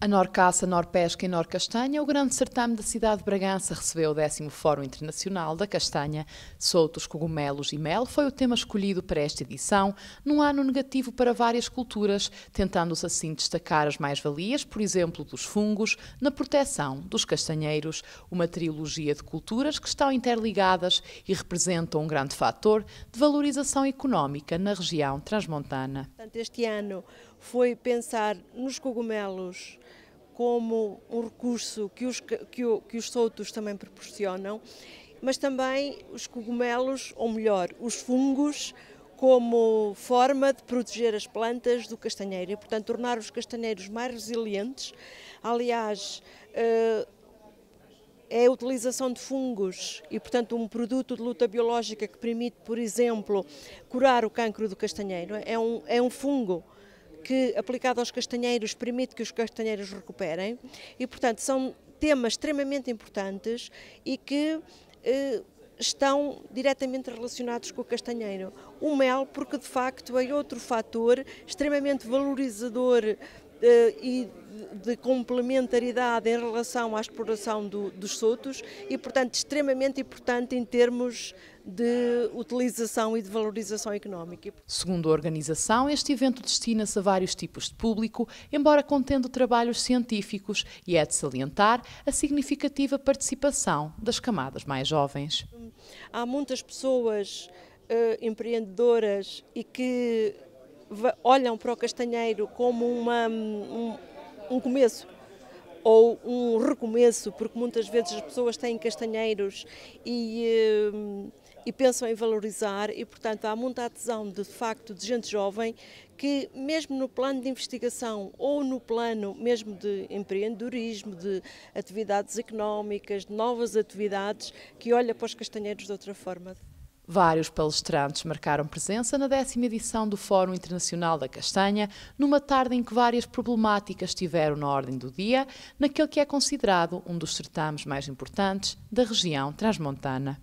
A Norcaça, Norpesca e Norcastanha, o grande certame da cidade de Bragança recebeu o 10 Fórum Internacional da Castanha. Soltos, cogumelos e mel foi o tema escolhido para esta edição, num ano negativo para várias culturas, tentando-se assim destacar as mais-valias, por exemplo, dos fungos, na proteção dos castanheiros, uma trilogia de culturas que estão interligadas e representam um grande fator de valorização económica na região transmontana. Este ano foi pensar nos cogumelos como um recurso que os, que, que os soltos também proporcionam, mas também os cogumelos, ou melhor, os fungos, como forma de proteger as plantas do castanheiro e, portanto, tornar os castanheiros mais resilientes. Aliás, eh, é a utilização de fungos e, portanto, um produto de luta biológica que permite, por exemplo, curar o cancro do castanheiro. É um, é um fungo que, aplicado aos castanheiros, permite que os castanheiros recuperem. E, portanto, são temas extremamente importantes e que eh, estão diretamente relacionados com o castanheiro. O mel, porque de facto é outro fator extremamente valorizador e de complementaridade em relação à exploração do, dos sotos e, portanto, extremamente importante em termos de utilização e de valorização económica. Segundo a organização, este evento destina-se a vários tipos de público, embora contendo trabalhos científicos, e é de salientar a significativa participação das camadas mais jovens. Há muitas pessoas eh, empreendedoras e que olham para o castanheiro como uma, um, um começo ou um recomeço, porque muitas vezes as pessoas têm castanheiros e, hum, e, pensam em valorizar, e portanto há muita adesão de, de facto de gente jovem que, mesmo no plano de investigação ou no plano mesmo de empreendedorismo, de atividades económicas, de novas atividades, que olha para os castanheiros de outra forma. Vários palestrantes marcaram presença na décima edição do Fórum Internacional da Castanha, numa tarde em que várias problemáticas estiveram na ordem do dia, naquele que é considerado um dos certames mais importantes da região transmontana.